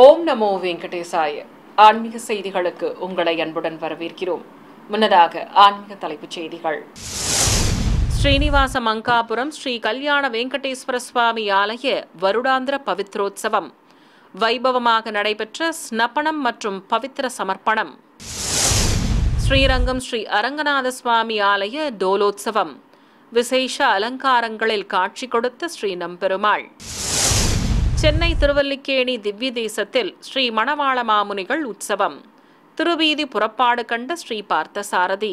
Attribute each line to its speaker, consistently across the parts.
Speaker 1: ஓம் நமோ வெங்கடேசாய ஆன்மீக செய்திகளுக்கு உங்களை அன்புடன் வரவேற்கிறோம் முன்னதாக ஆன்மீக தலைப்புச் செய்திகள் ஸ்ரீனிவாச மங்காபுரம் ஸ்ரீ கல்யாண வெங்கடேஸ்வர சுவாமி ஆலய வருடாந்திர பவித்ரோத்சவம் வைபவமாக நடைபெற்ற ஸ்னப்பணம் மற்றும் பவித்திர சமர்ப்பணம் ஸ்ரீரங்கம் ஸ்ரீ அரங்கநாத சுவாமி ஆலய டோலோத்சவம் விசேஷ அலங்காரங்களில் காட்சி கொடுத்த ஸ்ரீ நம்பெருமாள் சென்னை திருவல்லிக்கேணி திவ்ய தேசத்தில் ஸ்ரீ மணவாள மாமுனிகள் உற்சவம் திருவீதி புறப்பாடு கண்ட ஸ்ரீ பார்த்த சாரதி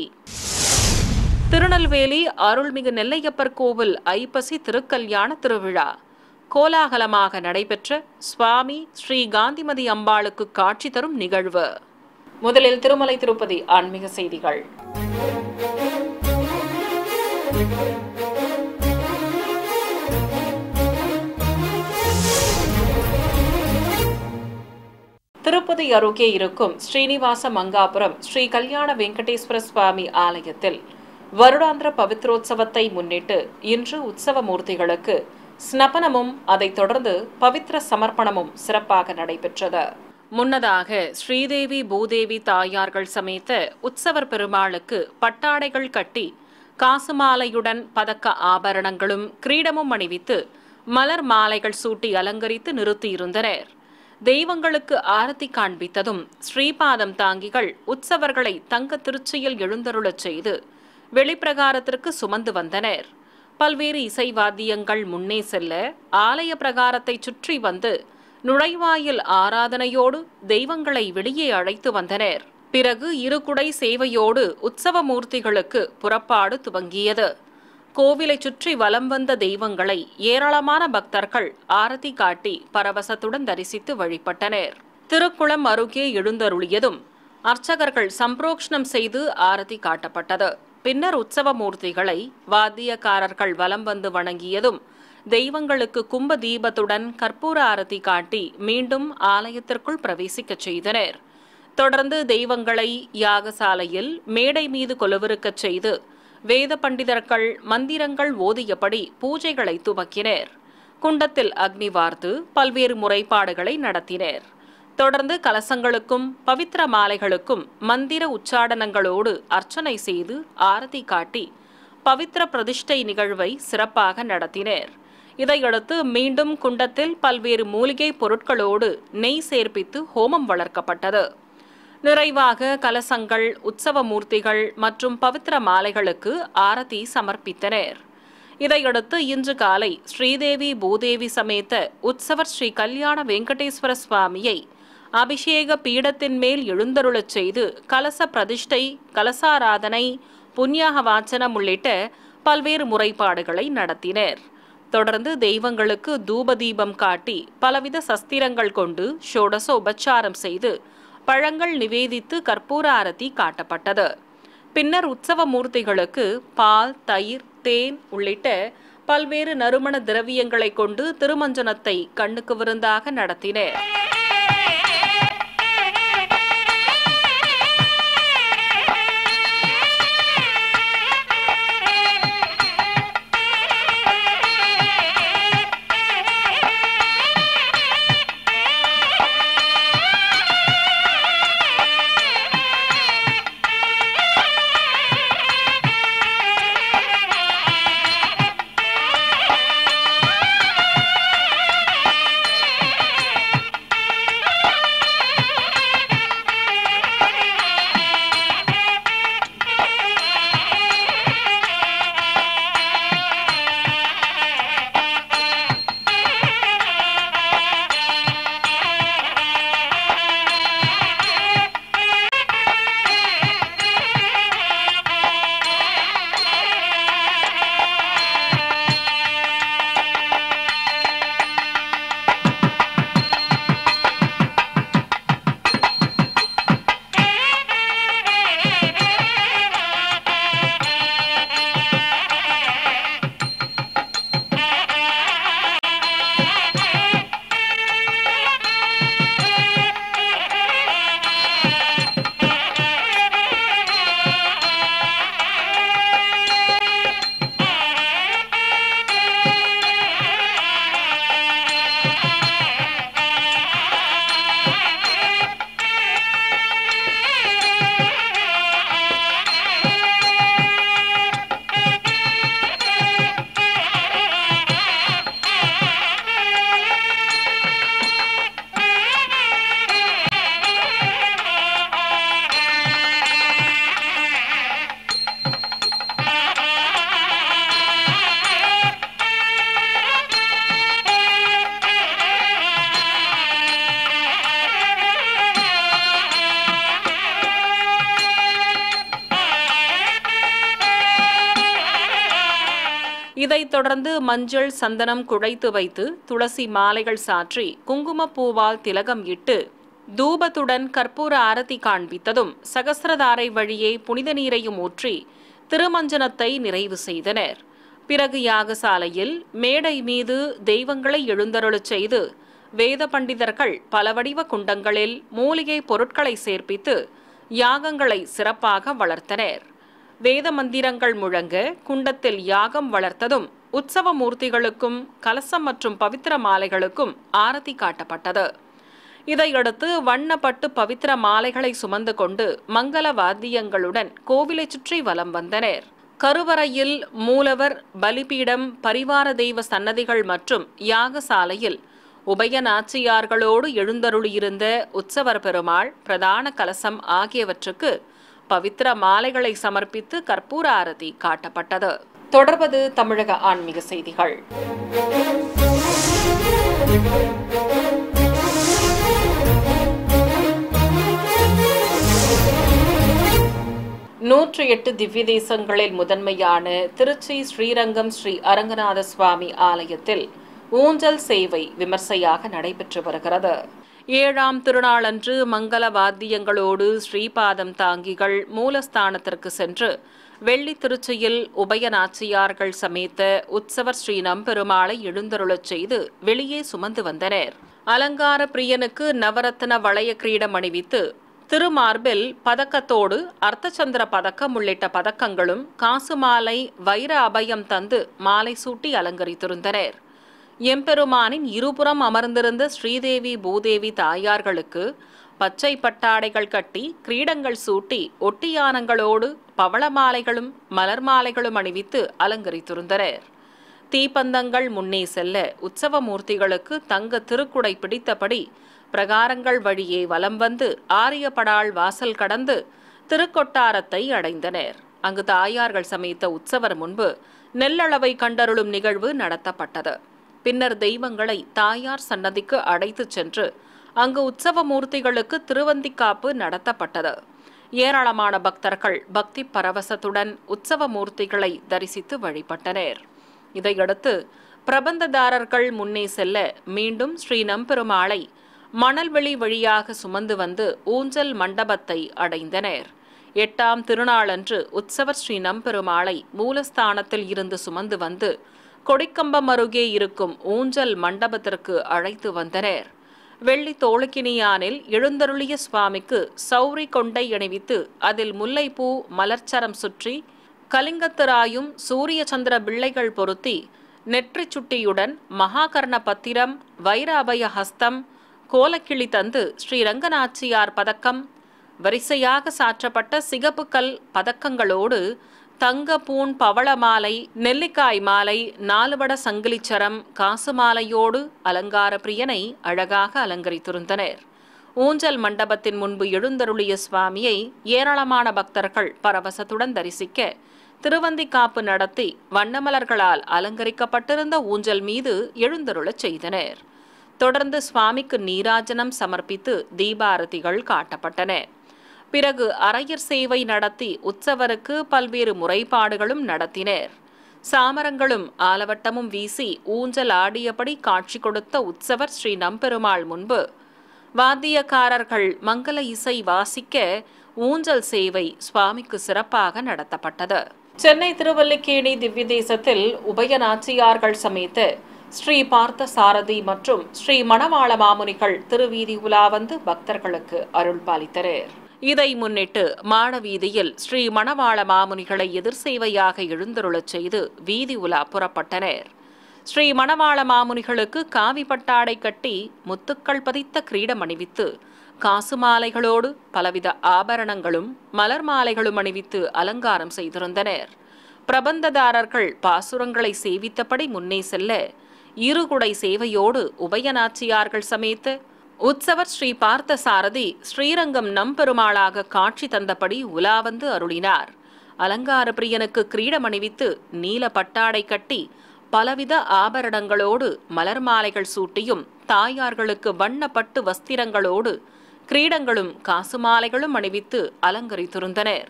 Speaker 1: திருநெல்வேலி அருள்மிகு நெல்லையப்பர் கோவில் ஐப்பசி திருக்கல்யாண திருவிழா கோலாகலமாக நடைபெற்ற சுவாமி ஸ்ரீ காந்திமதி அம்பாளுக்கு காட்சி தரும் நிகழ்வு முதலில் திருமலை திருப்பதி ஆன்மீக செய்திகள் திருப்பதி அருகே இருக்கும் ஸ்ரீனிவாச மங்காபுரம் ஸ்ரீ கல்யாண வெங்கடேஸ்வர சுவாமி ஆலயத்தில் வருடாந்திர பவித்ரோத்சவத்தை முன்னிட்டு இன்று உற்சவ மூர்த்திகளுக்கு ஸ்னபனமும் அதைத் தொடர்ந்து பவித்ர சமர்ப்பணமும் சிறப்பாக நடைபெற்றது முன்னதாக ஸ்ரீதேவி பூதேவி தாயார்கள் சமேத்த உற்சவர் பெருமாளுக்கு பட்டாடைகள் கட்டி காசுமாலையுடன் பதக்க ஆபரணங்களும் கிரீடமும் அணிவித்து மலர் மாலைகள் சூட்டி அலங்கரித்து நிறுத்தியிருந்தனர் தெய்வங்களுக்கு ஆரத்தி காண்பித்ததும் ஸ்ரீபாதம் தாங்கிகள் உற்சவர்களை தங்க திருச்சியில் எழுந்தருளச் செய்து வெளிப்பிரகாரத்திற்கு சுமந்து வந்தனர் பல்வேறு இசை வாத்தியங்கள் முன்னே செல்ல ஆலய பிரகாரத்தை சுற்றி வந்து நுழைவாயில் ஆராதனையோடு தெய்வங்களை வெளியே அழைத்து வந்தனர் பிறகு இருகுடை சேவையோடு உற்சவ புறப்பாடு துவங்கியது கோவிலை சுற்றி வலம் வந்த தெய்வங்களை ஏராளமான பக்தர்கள் ஆரத்தி காட்டி பரவசத்துடன் தரிசித்து வழிபட்டனர் திருக்குளம் அருகே எழுந்தருளியதும் அர்ச்சகர்கள் சம்பரோக்ஷணம் செய்து ஆரத்தி காட்டப்பட்டது பின்னர் உற்சவ மூர்த்திகளை வாத்தியக்காரர்கள் வலம் வந்து வணங்கியதும் தெய்வங்களுக்கு கும்ப தீபத்துடன் கற்பூர ஆரத்தி காட்டி மீண்டும் ஆலயத்திற்குள் பிரவேசிக்கச் செய்தனர் தொடர்ந்து தெய்வங்களை யாகசாலையில் மேடை மீது கொலவிருக்கச் செய்து வேத பண்டிதர்கள் மந்திரங்கள் ஓதியபடி பூஜைகளை துவக்கினர் குண்டத்தில் அக்னி வார்த்து பல்வேறு முறைப்பாடுகளை நடத்தினர் தொடர்ந்து கலசங்களுக்கும் பவித்திர மாலைகளுக்கும் மந்திர உச்சாடனங்களோடு அர்ச்சனை செய்து ஆரத்தி காட்டி பவித்திர பிரதிஷ்டை நிகழ்வை சிறப்பாக நடத்தினர் இதையடுத்து மீண்டும் குண்டத்தில் பல்வேறு மூலிகை பொருட்களோடு நெய் சேர்ப்பித்து ஹோமம் வளர்க்கப்பட்டது நிறைவாக கலசங்கள் உற்சவ மூர்த்திகள் மற்றும் பவித்திர மாலைகளுக்கு ஆரதி சமர்ப்பித்தனர் இதையடுத்து இன்று காலை ஸ்ரீதேவி பூதேவி சமேத்த உற்சவர் ஸ்ரீ கல்யாண வெங்கடேஸ்வர சுவாமியை அபிஷேக பீடத்தின் மேல் எழுந்தருளச் செய்து கலச பிரதிஷ்டை கலசாராதனை புண்ணியாக வாச்சனம் உள்ளிட்ட பல்வேறு முறைப்பாடுகளை நடத்தினர் தொடர்ந்து தெய்வங்களுக்கு தூப தீபம் காட்டி பலவித சஸ்திரங்கள் கொண்டு ஷோடசோபச்சாரம் செய்து பழங்கள் நிவேதித்து கற்பூர ஆரத்தி காட்டப்பட்டது பின்னர் உற்சவ மூர்த்திகளுக்கு பால் தயிர் தேன் உள்ளிட்ட பல்வேறு நறுமண திரவியங்களை கொண்டு திருமஞ்சனத்தை கண்ணுக்கு விருந்தாக நடத்தினர் மஞ்சள் சந்தனம் குழைத்து வைத்து துளசி மாலைகள் சாற்றி குங்குமப்பூவால் திலகம் இட்டு தூபத்துடன் கற்பூர ஆரத்தி காண்பித்ததும் சகசிரதாரை வழியே புனித நீரையும் ஊற்றி திருமஞ்சனத்தை நிறைவு செய்தனர் பிறகு யாகசாலையில் மேடை மீது தெய்வங்களை எழுந்தருளச் செய்து வேத பண்டிதர்கள் பலவடிவ குண்டங்களில் மூலிகை பொருட்களை சேர்ப்பித்து யாகங்களை சிறப்பாக வளர்த்தனர் வேத மந்திரங்கள் முழங்க குண்டத்தில் யாகம் வளர்த்ததும் உற்சவ மூர்த்திகளுக்கும் கலசம் மற்றும் பவித்திர மாலைகளுக்கும் ஆரத்தி காட்டப்பட்டது இதையடுத்து வண்ணப்பட்டு பவித்திர மாலைகளை சுமந்து கொண்டு மங்கள வாத்தியங்களுடன் கோவிலை சுற்றி வலம் வந்தனர் கருவறையில் மூலவர் பலிபீடம் பரிவார தெய்வ சன்னதிகள் மற்றும் யாகசாலையில் உபய நாச்சியார்களோடு எழுந்தருளியிருந்த உற்சவர் பெருமாள் பிரதான கலசம் ஆகியவற்றுக்கு பவித்திர மாலைகளை சமர்ப்பித்து கற்பூர ஆரதி காட்டப்பட்டது தொடர்வது தமிழக ஆன்மீக செய்திகள் நூற்றி எட்டு திவ்ய தேசங்களில் முதன்மையான திருச்சி ஸ்ரீரங்கம் ஸ்ரீ அரங்கநாத சுவாமி ஆலயத்தில் ஊஞ்சல் சேவை விமர்சையாக நடைபெற்று வருகிறது ஏழாம் திருநாளன்று மங்கள வாத்தியங்களோடு ஸ்ரீபாதம் தாங்கிகள் மூலஸ்தானத்திற்கு சென்று வெள்ளி திருச்சியில் உபயநாச்சியார்கள் சமேத்த உற்சவர் ஸ்ரீ நம்பெருமாளை எழுந்தருளச் செய்து வெளியே சுமந்து வந்தனர் அலங்கார பிரியனுக்கு நவரத்ன வளைய கிரீடம் அணிவித்து திருமார்பில் பதக்கத்தோடு அர்த்தச்சந்திர பதக்கம் உள்ளிட்ட பதக்கங்களும் காசு மாலை வைர அபயம் தந்து மாலை சூட்டி அலங்கரித்திருந்தனர் எம்பெருமானின் இருபுறம் அமர்ந்திருந்த ஸ்ரீதேவி பூதேவி தாயார்களுக்கு பச்சை பட்டாடைகள் கட்டி கிரீடங்கள் சூட்டி ஒட்டியானங்களோடு பவள மாலைகளும் மலர் மாலைகளும் அணிவித்து அலங்கரித்திருந்தனர் தீப்பந்தங்கள் முன்னே செல்ல உற்சவ மூர்த்திகளுக்கு தங்க திருக்குடை பிடித்தபடி பிரகாரங்கள் வழியே வலம் வந்து ஆரியப்படால் வாசல் கடந்து திருக்கொட்டாரத்தை அடைந்தனர் அங்கு தாயார்கள் சமைத்த உற்சவர் முன்பு நெல்லளவை கண்டருளும் நிகழ்வு நடத்தப்பட்டது பின்னர் தெய்வங்களை தாயார் சன்னதிக்கு அடைத்து சென்று அங்கு உற்சவ மூர்த்திகளுக்கு திருவந்திக்காப்பு நடத்தப்பட்டது ஏராளமான பக்தர்கள் பக்தி பரவசத்துடன் உற்சவ மூர்த்திகளை தரிசித்து வழிபட்டனர் இதையடுத்து பிரபந்ததாரர்கள் முன்னே செல்ல மீண்டும் ஸ்ரீ நம்பெருமாளை மணல்வெளி வழியாக சுமந்து வந்து ஊஞ்சல் மண்டபத்தை அடைந்தனர் எட்டாம் திருநாளன்று உற்சவர் ஸ்ரீ நம்பெருமாளை மூலஸ்தானத்தில் இருந்து சுமந்து வந்து கொடிக்கம்பம் அருகே இருக்கும் ஊஞ்சல் மண்டபத்திற்கு அழைத்து வந்தனர் வெள்ளி தோளுக்கினியானில் எழுந்தருளிய சுவாமிக்கு சௌரி கொண்டை இணைவித்து அதில் முல்லைப்பூ மலர்ச்சரம் சுற்றி கலிங்கத்திராயும் சூரிய சந்திர பிள்ளைகள் பொருத்தி நெற்றி சுட்டியுடன் மகாகர்ண பத்திரம் வைராபய ஹஸ்தம் கோலக்கிளி தந்து ஸ்ரீரங்கநாச்சியார் பதக்கம் வரிசையாக சாற்றப்பட்ட சிகப்பு கல் பதக்கங்களோடு தங்க பூன் பவள மாலை நெல்லிக்காய் மாலை நாலுவட சங்கிலிச்சரம் காசு மாலையோடு அலங்கார பிரியனை அழகாக அலங்கரித்திருந்தனர் ஊஞ்சல் மண்டபத்தின் முன்பு எழுந்தருளிய சுவாமியை ஏராளமான பக்தர்கள் பரவசத்துடன் தரிசிக்க திருவந்திக்காப்பு நடத்தி வண்ணமலர்களால் அலங்கரிக்கப்பட்டிருந்த ஊஞ்சல் மீது எழுந்தருளச் செய்தனர் தொடர்ந்து சுவாமிக்கு நீராஜனம் சமர்ப்பித்து தீபாரதிகள் காட்டப்பட்டன பிறகு அரையர் சேவை நடத்தி உற்சவருக்கு பல்வேறு முறைப்பாடுகளும் நடத்தினர் சாமரங்களும் ஆலவட்டமும் வீசி ஊஞ்சல் ஆடியபடி காட்சி கொடுத்த உற்சவர் ஸ்ரீ நம்பெருமாள் முன்பு வாத்தியக்காரர்கள் மங்கள இசை வாசிக்க ஊஞ்சல் சேவை சுவாமிக்கு சிறப்பாக நடத்தப்பட்டது சென்னை திருவல்லிக்கேணி திவ்ய தேசத்தில் உபயநாச்சியார்கள் சமேத்து ஸ்ரீ பார்த்த சாரதி மற்றும் ஸ்ரீ மணவாள மாமுனிகள் திருவீதி உலா வந்து பக்தர்களுக்கு அருள் பாலித்தனர் இதை முன்னிட்டு மாடவீதியில் ஸ்ரீ மணவாள மாமுனிகளை எதிர்சேவையாக எழுந்தருளச் செய்து வீதி உலா புறப்பட்டனர் ஸ்ரீ மணவாள மாமுனிகளுக்கு காவி பட்டாடை கட்டி முத்துக்கள் பதித்த கிரீடம் அணிவித்து காசு மாலைகளோடு பலவித ஆபரணங்களும் மலர் மாலைகளும் அணிவித்து அலங்காரம் செய்திருந்தனர் பிரபந்ததாரர்கள் பாசுரங்களை சேவித்தபடி முன்னே செல்ல இருகுடை சேவையோடு உபயநாச்சியார்கள் சமேத்து உற்சவர் ஸ்ரீ பார்த்த சாரதி ஸ்ரீரங்கம் நம்பெருமாளாக காட்சி தந்தபடி உலாவந்து அருளினார் அலங்கார பிரியனுக்கு கிரீடம் அணிவித்து நீல பட்டாடை கட்டி பலவித ஆபரணங்களோடு மலர் மாலைகள் சூட்டியும் தாயார்களுக்கு வண்ணப்பட்டு வஸ்திரங்களோடு கிரீடங்களும் காசு மாலைகளும் அணிவித்து அலங்கரித்திருந்தனர்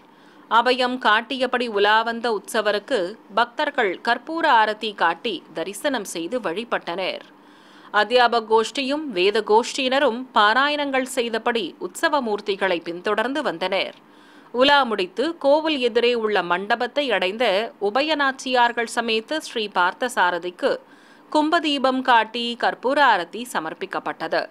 Speaker 1: அபயம் காட்டியபடி உலா வந்த உற்சவருக்கு பக்தர்கள் கற்பூர ஆரத்தி காட்டி தரிசனம் செய்து வழிபட்டனர் அத்தியாபக கோஷ்டியும் வேத கோஷ்டியினரும் பாராயணங்கள் செய்தபடி உற்சவமூர்த்திகளை பின்தொடர்ந்து வந்தனர் உலா முடித்து கோவில் எதிரே உள்ள மண்டபத்தை அடைந்த உபயநாச்சியார்கள் சமேத்த ஸ்ரீ பார்த்தசாரதிக்கு கும்பதீபம் காட்டி கற்பூர ஆரத்தி சமர்ப்பிக்கப்பட்டது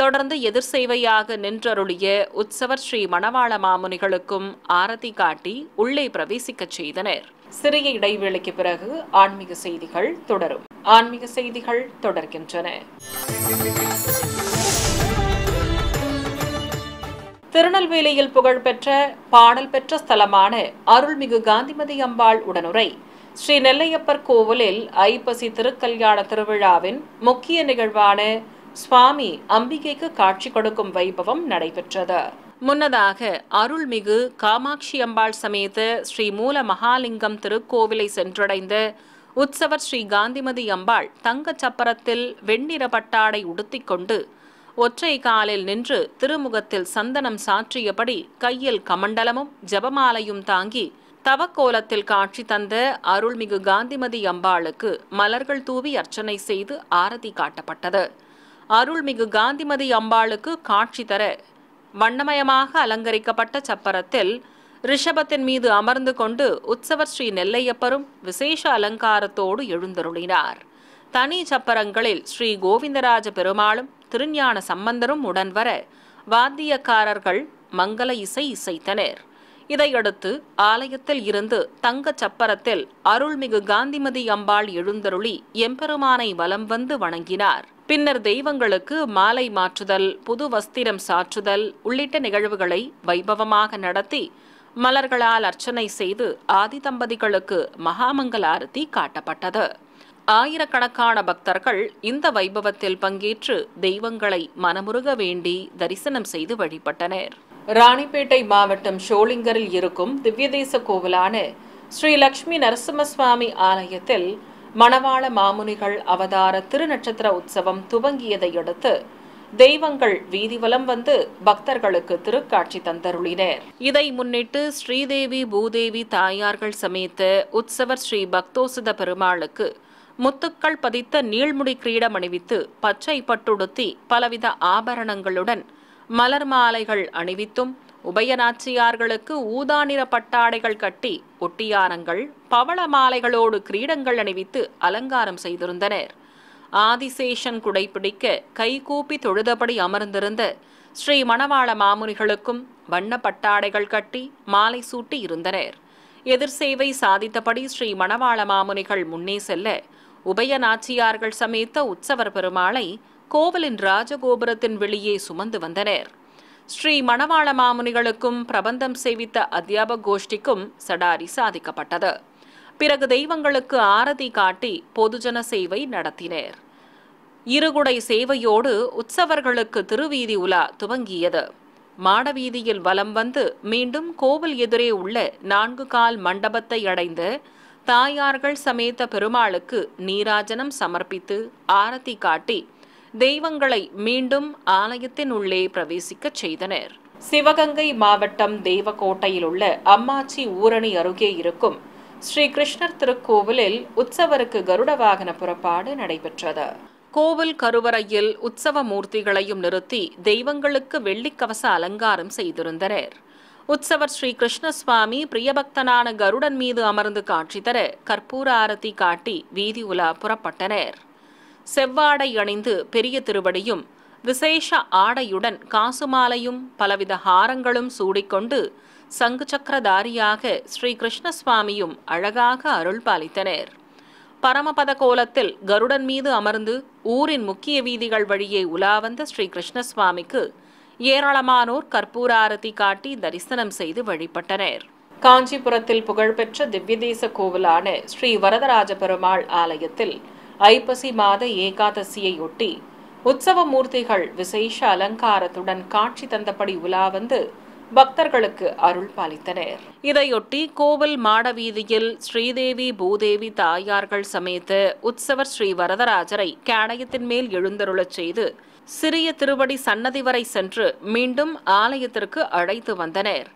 Speaker 1: தொடர்ந்து எதிர் சேவையாக நின்றருளிய உற்சவர் ஸ்ரீ மணவாள மாமுனிகளுக்கும் ஆரத்தி காட்டி உள்ளே பிரவேசிக்கச் செய்தனர் சிறிய இடைவேளைக்கு பிறகு ஆன்மீக செய்திகள் தொடரும் ஆன்மீக செய்திகள் தொடர்கின்றன திருநெல்வேலியில் புகழ்பெற்ற பாடல் பெற்ற ஸ்தலமான அருள்மிகு காந்திமதி அம்பாள் உடனுரை ஸ்ரீ நெல்லையப்பர் கோவிலில் ஐப்பசி திருக்கல்யாண திருவிழாவின் முக்கிய நிகழ்வான சுவாமி அம்பிகைக்கு காட்சி கொடுக்கும் வைபவம் நடைபெற்றது முன்னதாக அருள்மிகு காமாட்சி அம்பாள் சமேத ஸ்ரீ மூல மகாலிங்கம் திருக்கோவிலை சென்றடைந்த உற்சவர் ஸ்ரீ காந்திமதி அம்பாள் தங்கச் சப்பரத்தில் வெண்ணிற பட்டாடை கொண்டு ஒற்றை காலில் நின்று திருமுகத்தில் சந்தனம் சாற்றியபடி கையில் கமண்டலமும் ஜபமாலையும் தாங்கி தவக்கோலத்தில் காட்சி தந்த அருள்மிகு காந்திமதி அம்பாளுக்கு மலர்கள் தூவி அர்ச்சனை செய்து ஆரதி காட்டப்பட்டது அருள்மிகு காந்திமதி அம்பாளுக்கு காட்சி தர வண்ணமயமாக அலங்கரிக்கப்பட்ட சப்பரத்தில் ரிஷபத்தின் மீது அமர்ந்து கொண்டு உற்சவர் ஸ்ரீ நெல்லையப்பரும் விசேஷ அலங்காரத்தோடு எழுந்தருளினார் தனி சப்பரங்களில் ஸ்ரீ கோவிந்தராஜ பெருமாளும் திருஞான சம்பந்தரும் உடன் வர வாத்தியக்காரர்கள் மங்கள இசை இசைத்தனர் இதையடுத்து ஆலயத்தில் இருந்து தங்க சப்பரத்தில் அருள்மிகு காந்திமதி அம்பாள் எழுந்தருளி எம்பெருமானை வலம் வந்து வணங்கினார் பின்னர் தெய்வங்களுக்கு மாலை மாற்றுதல் புது வஸ்திரம் சாற்றுதல் உள்ளிட்ட நிகழ்வுகளை வைபவமாக நடத்தி மலர்களால் அர்ச்சனை செய்து ஆதி தம்பதிகளுக்கு மகாமங்கல ஆரத்தி காட்டப்பட்டது ஆயிரக்கணக்கான பக்தர்கள் இந்த வைபவத்தில் பங்கேற்று தெய்வங்களை மனமுருக வேண்டி தரிசனம் செய்து வழிபட்டனர் ராணிப்பேட்டை மாவட்டம் ஷோலிங்கரில் இருக்கும் திவ்யதேச கோவிலான ஸ்ரீ லக்ஷ்மி நரசிம்மசுவாமி ஆலயத்தில் மணவாள மாமுனிகள் அவதார திருநட்சத்திர உற்சவம் துவங்கியதையடுத்து தெய்வங்கள் வீதிவலம் வந்து பக்தர்களுக்கு திருக்காட்சி தந்தருளினர் இதை முன்னிட்டு ஸ்ரீதேவி பூதேவி தாயார்கள் சமேத்த உற்சவர் ஸ்ரீ பக்தோசித பெருமாளுக்கு முத்துக்கள் பதித்த நீள்முடி கிரீடம் அணிவித்து பச்சை பட்டுடுத்தி பலவித ஆபரணங்களுடன் மலர் மாலைகள் அணிவித்தும் உபயநாச்சியார்களுக்கு ஊதா நிற பட்டாடைகள் கட்டி ஒட்டியாரங்கள் பவள மாலைகளோடு கிரீடங்கள் அணிவித்து அலங்காரம் செய்திருந்தனர் ஆதிசேஷன் குடைப்பிடிக்க கைகூப்பி தொழுதபடி அமர்ந்திருந்த ஸ்ரீ மணவாள மாமுனிகளுக்கும் வண்ண பட்டாடைகள் கட்டி மாலை சூட்டி இருந்தனர் சேவை சாதித்தபடி ஸ்ரீ மணவாள மாமுனிகள் முன்னே செல்ல உபய நாச்சியார்கள் சமேத்த உற்சவர் பெருமாளை கோவிலின் ராஜகோபுரத்தின் வெளியே சுமந்து வந்தனர் ஸ்ரீ மணவாள மாமுனிகளுக்கும் பிரபந்தம் சேவித்த அத்தியாபக் கோஷ்டிக்கும் சடாரி சாதிக்கப்பட்டது பிறகு தெய்வங்களுக்கு ஆரதி காட்டி பொதுஜன சேவை நடத்தினர் இருகுடை சேவையோடு உற்சவர்களுக்கு திருவீதி உலா துவங்கியது மாடவீதியில் வலம் வந்து மீண்டும் கோவில் எதிரே உள்ள நான்கு கால் மண்டபத்தை அடைந்து தாயார்கள் சமேத்த பெருமாளுக்கு நீராஜனம் சமர்ப்பித்து ஆரத்தி காட்டி தெய்வங்களை மீண்டும் ஆலயத்தின் உள்ளே பிரவேசிக்கச் செய்தனர் சிவகங்கை மாவட்டம் தேவக்கோட்டையில் உள்ள அம்மாச்சி ஊரணி அருகே இருக்கும் ஸ்ரீ கிருஷ்ணர் திருக்கோவிலில் உற்சவருக்கு கருட வாகன புறப்பாடு நடைபெற்றது கோவில் கருவறையில் உற்சவ மூர்த்திகளையும் நிறுத்தி தெய்வங்களுக்கு வெள்ளிக்கவச அலங்காரம் செய்திருந்தனர் உற்சவர் ஸ்ரீ கிருஷ்ணசுவாமி பிரியபக்தனான கருடன் மீது அமர்ந்து காட்சி தர கற்பூர ஆரத்தி காட்டி வீதி உலா புறப்பட்டனர் செவ்வாடை அணிந்து பெரிய திருவடியும் விசேஷ ஆடையுடன் காசுமாலையும் பலவித ஹாரங்களும் சூடிக்கொண்டு சங்கு சக்கரதாரியாக ஸ்ரீ கிருஷ்ணசுவாமியும் அழகாக அருள் பாலித்தனர் பரமபத கோலத்தில் கருடன் மீது அமர்ந்து ஊரின் முக்கிய வீதிகள் வழியே உலாவந்த ஸ்ரீ கிருஷ்ணசுவாமிக்கு ஏராளமானோர் கற்பூர ஆரத்தி காட்டி தரிசனம் செய்து வழிபட்டனர் காஞ்சிபுரத்தில் புகழ்பெற்ற திவ்யதேச கோவிலான ஸ்ரீ வரதராஜ பெருமாள் ஆலயத்தில் ஐப்பசி மாத ஏகாதசியையொட்டி உற்சவ மூர்த்திகள் விசேஷ அலங்காரத்துடன் காட்சி தந்தபடி உலாவந்து பக்தர்களுக்கு அருள் பாலித்தனர் இதையொட்டி கோவில் மாடவீதியில் ஸ்ரீதேவி பூதேவி தாயார்கள் சமேத்து உற்சவர் ஸ்ரீ வரதராஜரை கேடயத்தின் மேல் எழுந்தருளச் செய்து சிறிய திருவடி சன்னதி வரை சென்று மீண்டும் ஆலயத்திற்கு அழைத்து வந்தனர்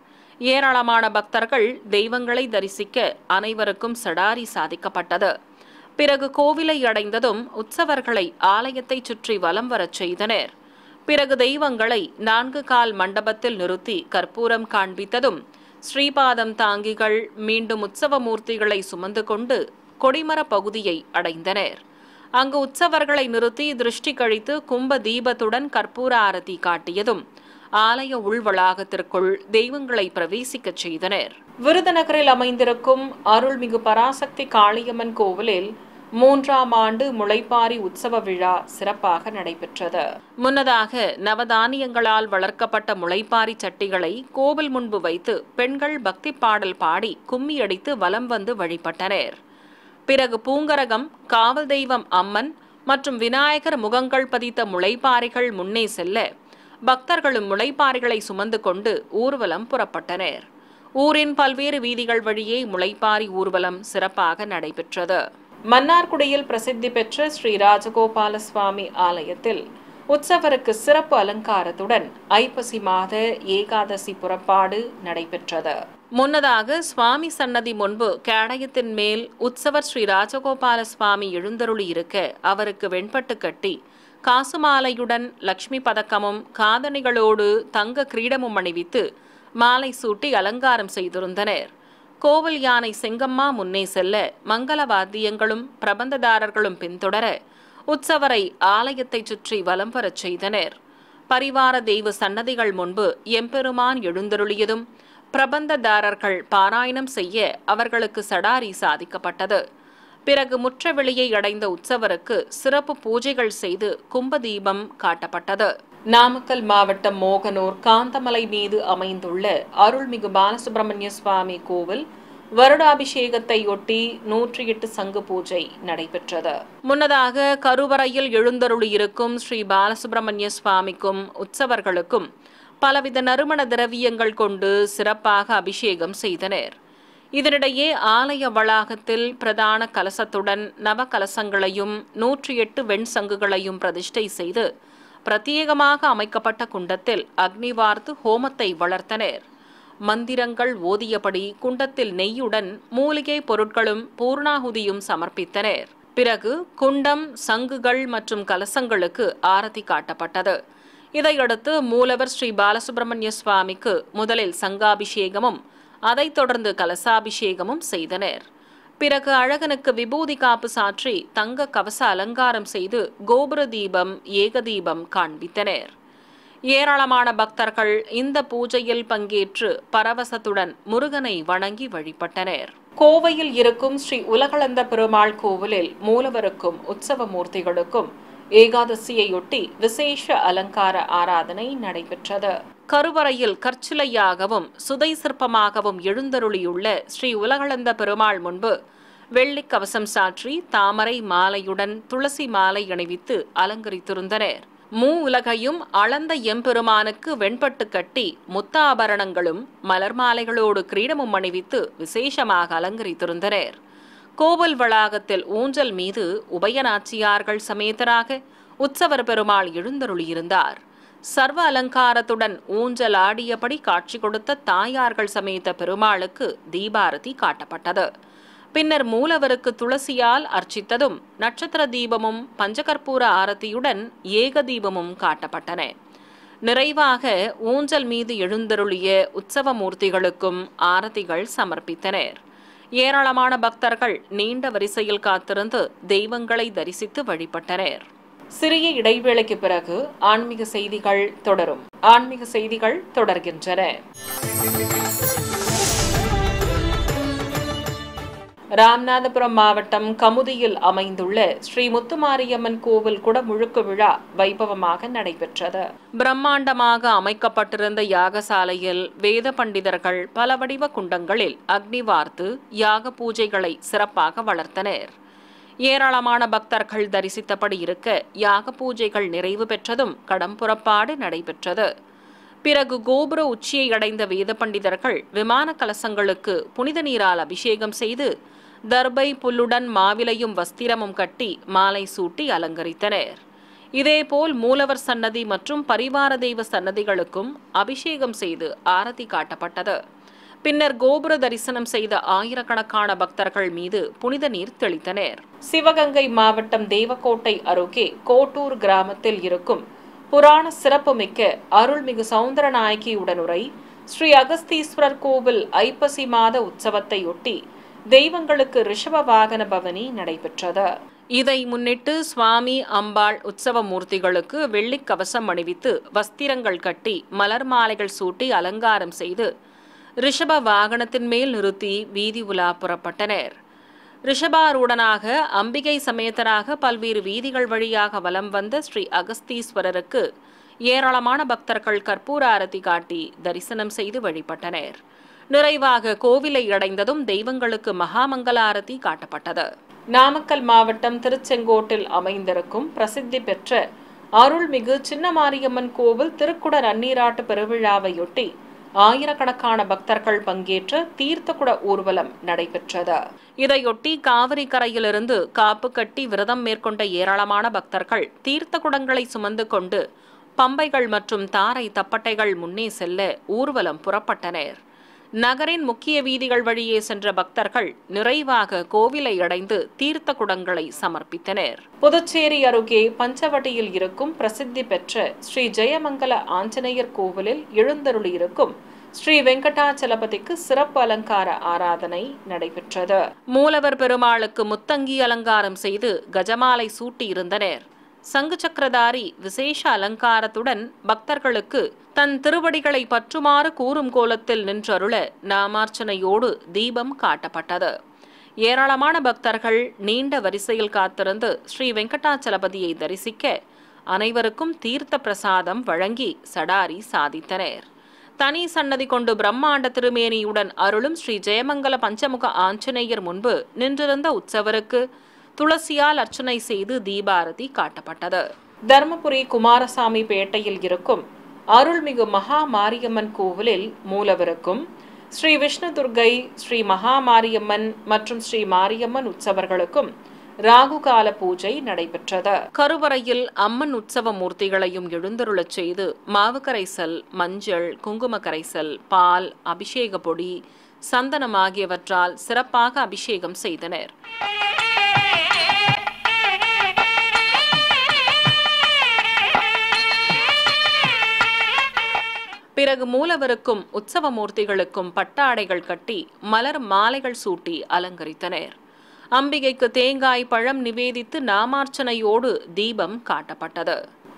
Speaker 1: ஏராளமான பக்தர்கள் தெய்வங்களை தரிசிக்க அனைவருக்கும் சடாரி சாதிக்கப்பட்டது பிறகு கோவிலை அடைந்ததும் உற்சவர்களை ஆலயத்தை சுற்றி வலம் வரச் செய்தனர் பிறகு தெய்வங்களை நான்கு கால் மண்டபத்தில் நிறுத்தி கற்பூரம் காண்பித்ததும் ஸ்ரீபாதம் தாங்கிகள் மீண்டும் உற்சவ மூர்த்திகளை சுமந்து கொண்டு கொடிமர பகுதியை அடைந்தனர் அங்கு உற்சவர்களை நிறுத்தி திருஷ்டி கழித்து கும்ப தீபத்துடன் கற்பூர ஆரதி காட்டியதும் ஆலய உள்வளாகத்திற்குள் தெய்வங்களை பிரவேசிக்கச் செய்தனர் விருதுநகரில் அமைந்திருக்கும் அருள்மிகு பராசக்தி காளியம்மன் கோவிலில் மூன்றாம் ஆண்டு முளைப்பாரி உற்சவ விழா சிறப்பாக நடைபெற்றது முன்னதாக நவதானியங்களால் வளர்க்கப்பட்ட முளைப்பாரி சட்டிகளை கோவில் முன்பு வைத்து பெண்கள் பக்தி பாடல் பாடி கும்மியடித்து வலம் வந்து வழிபட்டனர் பிறகு பூங்கரகம் காவல் தெய்வம் அம்மன் மற்றும் விநாயகர் முகங்கள் பதித்த முளைப்பாறைகள் முன்னே செல்ல பக்தர்களும் முளைப்பாரிகளை சுமந்து கொண்டு ஊர்வலம் புறப்பட்டனர் ஊரின் பல்வேறு வீதிகள் வழியே முளைப்பாரி ஊர்வலம் சிறப்பாக நடைபெற்றது மன்னார்குடியில் பிரசித்தி பெற்ற ஸ்ரீ ராஜகோபால சுவாமி ஆலயத்தில் உற்சவருக்கு சிறப்பு அலங்காரத்துடன் ஐப்பசி மாத ஏகாதசி புறப்பாடு நடைபெற்றது முன்னதாக சுவாமி சன்னதி முன்பு கேடயத்தின் மேல் உற்சவர் ஸ்ரீ ராஜகோபால சுவாமி எழுந்தருளி இருக்க அவருக்கு வெண்பட்டு கட்டி காசுமாலையுடன் லக்ஷ்மி பதக்கமும் காதணிகளோடு தங்க கிரீடமும் அணிவித்து மாலை சூட்டி அலங்காரம் செய்திருந்தனர் கோவில் யானை செங்கம்மா முன்னே செல்ல மங்கள வாத்தியங்களும் பிரபந்ததாரர்களும் பின்தொடர உற்சவரை ஆலயத்தை சுற்றி வலம் வரச் செய்தனர் பரிவார தெய்வ சன்னதிகள் முன்பு எம்பெருமான் எழுந்தருளியதும் பிரபந்ததாரர்கள் பாராயணம் செய்ய அவர்களுக்கு சடாரி சாதிக்கப்பட்டது பிறகு முற்றவெளியை அடைந்த உற்சவருக்கு சிறப்பு பூஜைகள் செய்து கும்பதீபம் காட்டப்பட்டது நாமக்கல் மாவட்டம் மோகனூர் காந்தமலை மீது அமைந்துள்ள அருள்மிகு பாலசுப்பிரமணிய சுவாமி கோவில் வருடாபிஷேகத்தையொட்டி நூற்றி எட்டு சங்கு பூஜை நடைபெற்றது முன்னதாக கருவறையில் எழுந்தருளியிருக்கும் ஸ்ரீ பாலசுப்பிரமணிய சுவாமிக்கும் உற்சவர்களுக்கும் பலவித நறுமண திரவியங்கள் கொண்டு சிறப்பாக அபிஷேகம் செய்தனர் இதனிடையே ஆலய வளாகத்தில் பிரதான கலசத்துடன் நவ கலசங்களையும் நூற்றி எட்டு வெண்சங்குகளையும் பிரதிஷ்டை செய்து பிரத்யேகமாக அமைக்கப்பட்ட குண்டத்தில் அக்னி வார்த்து ஹோமத்தை வளர்த்தனர் மந்திரங்கள் ஓதியபடி குண்டத்தில் நெய்யுடன் மூலிகை பொருட்களும் பூர்ணாகுதியும் சமர்ப்பித்தனர் பிறகு குண்டம் சங்குகள் மற்றும் கலசங்களுக்கு ஆரத்தி காட்டப்பட்டது இதையடுத்து மூலவர் ஸ்ரீ பாலசுப்பிரமணிய சுவாமிக்கு முதலில் சங்காபிஷேகமும் அதைத் தொடர்ந்து கலசாபிஷேகமும் செய்தனர் பிறகு அழகனுக்கு விபூதி காப்பு சாற்றி தங்க கவச அலங்காரம் செய்து கோபுர தீபம் ஏகதீபம் காண்பித்தனர் ஏராளமான பக்தர்கள் இந்த பூஜையில் பங்கேற்று பரவசத்துடன் முருகனை வணங்கி வழிபட்டனர் கோவையில் இருக்கும் ஸ்ரீ உலகளந்த பெருமாள் கோவிலில் மூலவருக்கும் உற்சவ மூர்த்திகளுக்கும் ஏகாதசியையொட்டி விசேஷ அலங்கார ஆராதனை நடைபெற்றது கருவறையில் கற்சிலையாகவும் சுதை சிற்பமாகவும் எழுந்தருளியுள்ள ஸ்ரீ உலகளந்த பெருமாள் முன்பு வெள்ளி கவசம் சாற்றி தாமரை மாலையுடன் துளசி மாலை அணிவித்து அலங்கரித்திருந்தனர் மூ உலகையும் அளந்த எம்பெருமானுக்கு வெண்பட்டு கட்டி முத்த ஆபரணங்களும் மலர் மாலைகளோடு கிரீடமும் அணிவித்து விசேஷமாக அலங்கரித்திருந்தனர் கோவில் வளாகத்தில் ஊஞ்சல் மீது உபயநாச்சியார்கள் சமேதராக உற்சவர் பெருமாள் எழுந்தருளியிருந்தார் சர்வ அலங்காரத்துடன் ஊஞ்சல் ஆடியபடி காட்சி கொடுத்த தாயார்கள் சமேத பெருமாளுக்கு தீபாரதி காட்டப்பட்டது பின்னர் மூலவருக்கு துளசியால் அர்ச்சித்ததும் நட்சத்திர தீபமும் பஞ்சகற்பூர ஆரத்தியுடன் ஏக தீபமும் காட்டப்பட்டன நிறைவாக ஊஞ்சல் மீது எழுந்தருளிய உற்சவ மூர்த்திகளுக்கும் ஆரத்திகள் சமர்ப்பித்தனர் ஏராளமான பக்தர்கள் நீண்ட வரிசையில் காத்திருந்து தெய்வங்களை தரிசித்து வழிபட்டனர் சிறிய இடைவேளைக்கு பிறகு ஆன்மீக செய்திகள் தொடரும் ஆன்மீக செய்திகள் தொடர்கின்றன ராமநாதபுரம் மாவட்டம் கமுதியில் அமைந்துள்ள ஸ்ரீ முத்துமாரியம்மன் கோவில் குடமுழுக்கு விழா வைபவமாக நடைபெற்றது பிரம்மாண்டமாக அமைக்கப்பட்டிருந்த யாகசாலையில் வேத பண்டிதர்கள் பல வடிவ குண்டங்களில் அக்னி வார்த்து யாக பூஜைகளை சிறப்பாக வளர்த்தனர் ஏராளமான பக்தர்கள் தரிசித்தபடி இருக்க யாக பூஜைகள் நிறைவு பெற்றதும் கடம் புறப்பாடு நடைபெற்றது பிறகு கோபுர உச்சியை அடைந்த வேத பண்டிதர்கள் விமான கலசங்களுக்கு புனித நீரால் அபிஷேகம் செய்து தர்பை புல்லுடன் மாவிலையும் வஸ்திரமும் கட்டி மாலை சூட்டி அலங்கரித்தனர் இதேபோல் மூலவர் சன்னதி மற்றும் பரிவார தெய்வ சன்னதிகளுக்கும் அபிஷேகம் செய்து ஆரத்தி காட்டப்பட்டது பின்னர் கோபுர தரிசனம் செய்த ஆயிரக்கணக்கான பக்தர்கள் மீது புனித நீர் தெளித்தனர் சிவகங்கை மாவட்டம் தேவக்கோட்டை அருகே கோட்டூர் கிராமத்தில் இருக்கும் புராண சிறப்புமிக்க அருள்மிகு சவுந்தரநாயகி உடனுரை ஸ்ரீ அகஸ்தீஸ்வரர் கோவில் ஐப்பசி மாத உற்சவத்தையொட்டி தெய்வங்களுக்கு ரிஷப வாகன பவனி நடைபெற்றது இதை முன்னிட்டு சுவாமி அம்பாள் உற்சவ மூர்த்திகளுக்கு வெள்ளிக்கவசம் அணிவித்து வஸ்திரங்கள் கட்டி மலர் மாலைகள் சூட்டி அலங்காரம் செய்து ரிஷப வாகனத்தின் மேல் நிறுத்தி வீதி உலா புறப்பட்டனர் ரிஷபாரூடனாக அம்பிகை சமேதராக பல்வேறு வீதிகள் வழியாக வலம் வந்த ஸ்ரீ அகஸ்தீஸ்வரருக்கு ஏராளமான பக்தர்கள் கற்பூர ஆரத்தி காட்டி தரிசனம் செய்து வழிபட்டனர் நிறைவாக கோவிலை அடைந்ததும் தெய்வங்களுக்கு மகாமங்கல ஆரத்தி காட்டப்பட்டது நாமக்கல் மாவட்டம் திருச்செங்கோட்டில் அமைந்திருக்கும் பிரசித்தி பெற்ற அருள்மிகு சின்னமாரியம்மன் கோவில் திருக்குட நன்னீராட்டு பெருவிழாவையொட்டி ஆயிரக்கணக்கான பக்தர்கள் பங்கேற்ற தீர்த்தக்குட ஊர்வலம் நடைபெற்றது இதையொட்டி காவிரி கரையிலிருந்து காப்பு கட்டி விரதம் மேற்கொண்ட ஏராளமான பக்தர்கள் தீர்த்த குடங்களை சுமந்து கொண்டு பம்பைகள் மற்றும் தாரை தப்பட்டைகள் முன்னே செல்ல ஊர்வலம் புறப்பட்டனர் நகரின் முக்கிய வீதிகள் வழியே சென்ற பக்தர்கள் நிறைவாக கோவிலை அடைந்து தீர்த்த குடங்களை சமர்ப்பித்தனர் புதுச்சேரி அருகே பஞ்சவட்டியில் இருக்கும் பிரசித்தி பெற்ற ஸ்ரீ ஜெயமங்கல ஆஞ்சநேயர் கோவிலில் எழுந்தருளியிருக்கும் ஸ்ரீ வெங்கடாச்சலபதிக்கு சிறப்பு அலங்கார ஆராதனை நடைபெற்றது மூலவர் பெருமாளுக்கு முத்தங்கி அலங்காரம் செய்து கஜமாலை சூட்டியிருந்தனர் சங்கு சக்கரதாரி விசேஷ அலங்காரத்துடன் பக்தர்களுக்கு தன் திருவடிகளை பற்றுமாறு கூறும் கோலத்தில் நின்றருள நாமார்ச்சனையோடு தீபம் காட்டப்பட்டது ஏராளமான பக்தர்கள் நீண்ட வரிசையில் காத்திருந்து ஸ்ரீ வெங்கடாச்சலபதியை தரிசிக்க அனைவருக்கும் தீர்த்த பிரசாதம் வழங்கி சடாரி சாதித்தனர் தனி சன்னதி கொண்டு பிரம்மாண்ட திருமேனியுடன் அருளும் ஸ்ரீ ஜெயமங்கல பஞ்சமுக ஆஞ்சநேயர் முன்பு நின்றிருந்த உற்சவருக்கு துளசியால் அர்ச்சனை செய்து தீபாரதி காட்டப்பட்டது தர்மபுரி குமாரசாமி பேட்டையில் இருக்கும் அருள்மிகு மகா மாரியம்மன் கோவிலில் மூலவருக்கும் ஸ்ரீ விஷ்ணு துர்கை ஸ்ரீ மகா மாரியம்மன் மற்றும் ஸ்ரீ மாரியம்மன் உற்சவர்களுக்கும் ராகுகால பூஜை நடைபெற்றது கருவறையில் அம்மன் உற்சவ மூர்த்திகளையும் எழுந்தருளச் செய்து மாவு கரைசல் மஞ்சள் குங்கும கரைசல் பால் அபிஷேக பொடி சந்தனம் ஆகியவற்றால் சிறப்பாக அபிஷேகம் செய்தனர் பிறகு மூலவருக்கும் உற்சவமூர்த்திகளுக்கும் பட்டாடைகள் கட்டி மலர் மாலைகள் சூட்டி அலங்கரித்தனர் அம்பிகைக்கு தேங்காய் பழம் நிவேதித்து நாமார்ச்சனையோடு தீபம் காட்டப்பட்டது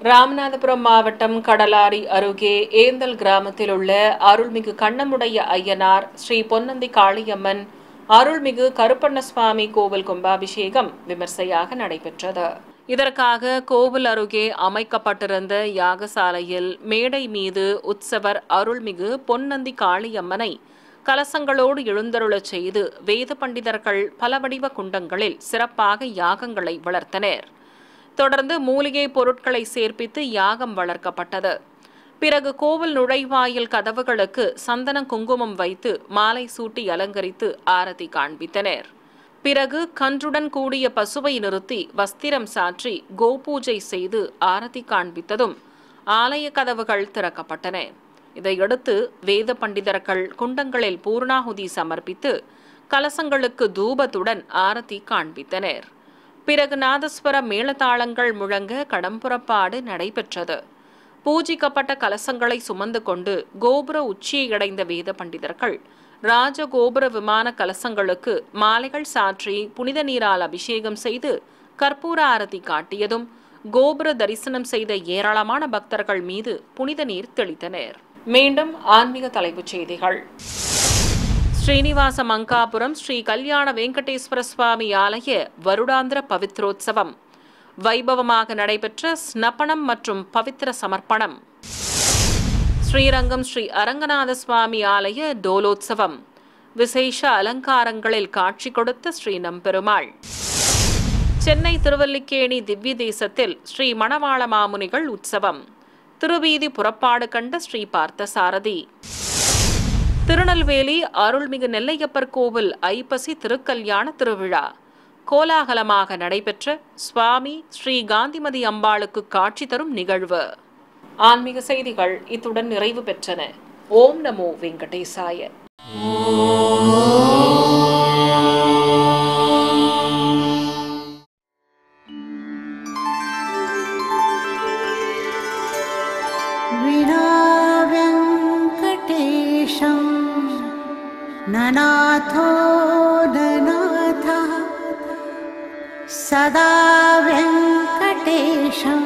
Speaker 1: ராமநாதபுரம் மாவட்டம் கடலாரி அருகே ஏந்தல் கிராமத்தில் உள்ள அருள்மிகு கண்ணமுடைய ஐயனார் ஸ்ரீ பொன்னந்தி காளியம்மன் அருள்மிகு கருப்பண்ணசுவாமி கோவில் கும்பாபிஷேகம் விமர்சையாக நடைபெற்றது இதற்காக கோவில் அருகே அமைக்கப்பட்டிருந்த யாகசாலையில் மேடை மீது உற்சவர் அருள்மிகு பொன்னந்தி காளியம்மனை கலசங்களோடு எழுந்தருளச் செய்து வேத பண்டிதர்கள் பல வடிவ குண்டங்களில் சிறப்பாக யாகங்களை வளர்த்தனர் தொடர்ந்து மூலிகை பொருட்களை சேர்ப்பித்து யாகம் வளர்க்கப்பட்டது பிறகு கோவில் நுழைவாயில் கதவுகளுக்கு சந்தன குங்குமம் வைத்து மாலை சூட்டி அலங்கரித்து ஆரத்தி காண்பித்தனர் பிறகு கன்றுடன் கூடிய பசுவை நிறுத்தி வஸ்திரம் சாற்றி கோபூஜை செய்து ஆரத்தி காண்பித்ததும் ஆலய கதவுகள் திறக்கப்பட்டன இதையடுத்து வேத பண்டிதர்கள் குண்டங்களில் பூர்ணாகுதி சமர்ப்பித்து கலசங்களுக்கு தூபத்துடன் ஆரத்தி காண்பித்தனர் பிறகு நாதஸ்வர மேளதாளங்கள் முழங்க கடம்புறப்பாடு நடைபெற்றது பூஜிக்கப்பட்ட கலசங்களை சுமந்து கொண்டு கோபுர உச்சியை அடைந்த வேத பண்டிதர்கள் ராஜகோபுர விமான கலசங்களுக்கு மாலைகள் சாற்றி புனித நீரால் அபிஷேகம் செய்து கற்பூர ஆரதி காட்டியதும் கோபுர தரிசனம் செய்த ஏராளமான பக்தர்கள் மீது புனித நீர் தெளித்தனர் மீண்டும் ஆன்மீக தலைப்புச் செய்திகள் ஸ்ரீனிவாச மங்காபுரம் ஸ்ரீ கல்யாண வெங்கடேஸ்வர சுவாமி ஆலய வருடாந்திர பவித்ரோத்சவம் வைபவமாக நடைபெற்ற ஸ்னபனம் மற்றும் பவித்திர சமர்ப்பணம் ஸ்ரீரங்கம் ஸ்ரீ அரங்கநாத சுவாமி ஆலய டோலோத்சவம் விசேஷ அலங்காரங்களில் காட்சி கொடுத்த ஸ்ரீ நம்பெருமாள் சென்னை திருவல்லிக்கேணி திவ்ய தேசத்தில் ஸ்ரீ மணவாள மாமுனிகள் உற்சவம் திருவீதி புறப்பாடு கண்ட ஸ்ரீ பார்த்தசாரதி திருநெல்வேலி அருள்மிகு நெல்லையப்பர் கோவில் ஐப்பசி திருக்கல்யாண திருவிழா கோலாகலமாக நடைபெற்ற சுவாமி ஸ்ரீ காந்திமதி அம்பாளுக்கு காட்சி தரும் நிகழ்வு आत्मिक सहेधिकल इतुडन निरीवुペற்றನೆ ஓம் நமோ வெங்கಟೇಶாய விராக வெங்கடேஷம் 나நாதோதனாதா சதா வெங்கடேஷம்